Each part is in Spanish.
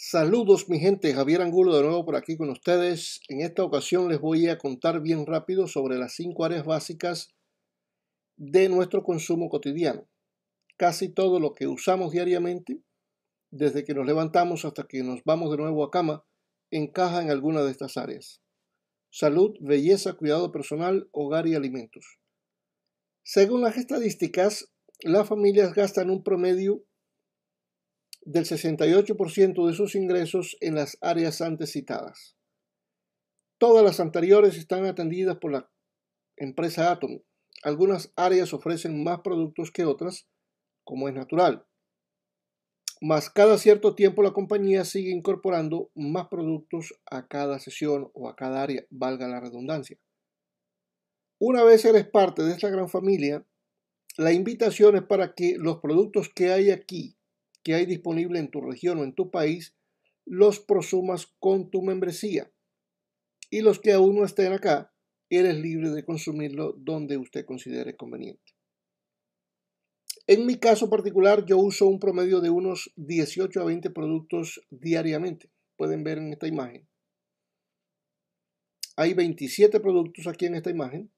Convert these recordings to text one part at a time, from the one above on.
Saludos mi gente, Javier Angulo de nuevo por aquí con ustedes. En esta ocasión les voy a contar bien rápido sobre las cinco áreas básicas de nuestro consumo cotidiano. Casi todo lo que usamos diariamente, desde que nos levantamos hasta que nos vamos de nuevo a cama, encaja en alguna de estas áreas. Salud, belleza, cuidado personal, hogar y alimentos. Según las estadísticas, las familias gastan un promedio del 68% de sus ingresos en las áreas antes citadas. Todas las anteriores están atendidas por la empresa Atom. Algunas áreas ofrecen más productos que otras, como es natural. Mas cada cierto tiempo la compañía sigue incorporando más productos a cada sesión o a cada área, valga la redundancia. Una vez eres parte de esta gran familia, la invitación es para que los productos que hay aquí que hay disponible en tu región o en tu país, los prosumas con tu membresía. Y los que aún no estén acá, eres libre de consumirlo donde usted considere conveniente. En mi caso particular, yo uso un promedio de unos 18 a 20 productos diariamente. Pueden ver en esta imagen. Hay 27 productos aquí en esta imagen.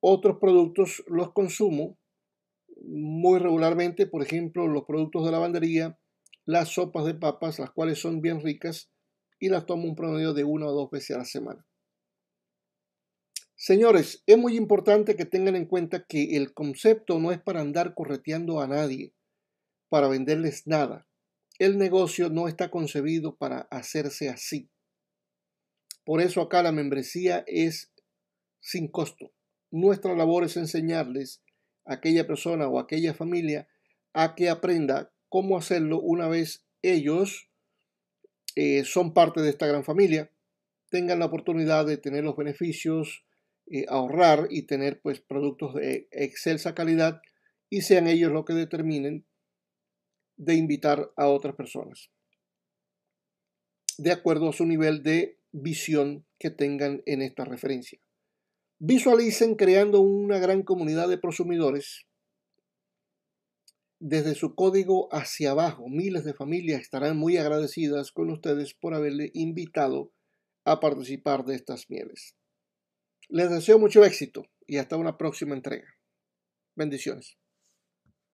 Otros productos los consumo muy regularmente, por ejemplo, los productos de lavandería, las sopas de papas, las cuales son bien ricas, y las tomo un promedio de una o dos veces a la semana. Señores, es muy importante que tengan en cuenta que el concepto no es para andar correteando a nadie, para venderles nada. El negocio no está concebido para hacerse así. Por eso acá la membresía es sin costo. Nuestra labor es enseñarles aquella persona o aquella familia a que aprenda cómo hacerlo una vez ellos eh, son parte de esta gran familia, tengan la oportunidad de tener los beneficios, eh, ahorrar y tener pues productos de excelsa calidad y sean ellos los que determinen de invitar a otras personas de acuerdo a su nivel de visión que tengan en esta referencia visualicen creando una gran comunidad de prosumidores. Desde su código hacia abajo, miles de familias estarán muy agradecidas con ustedes por haberle invitado a participar de estas mieles. Les deseo mucho éxito y hasta una próxima entrega. Bendiciones.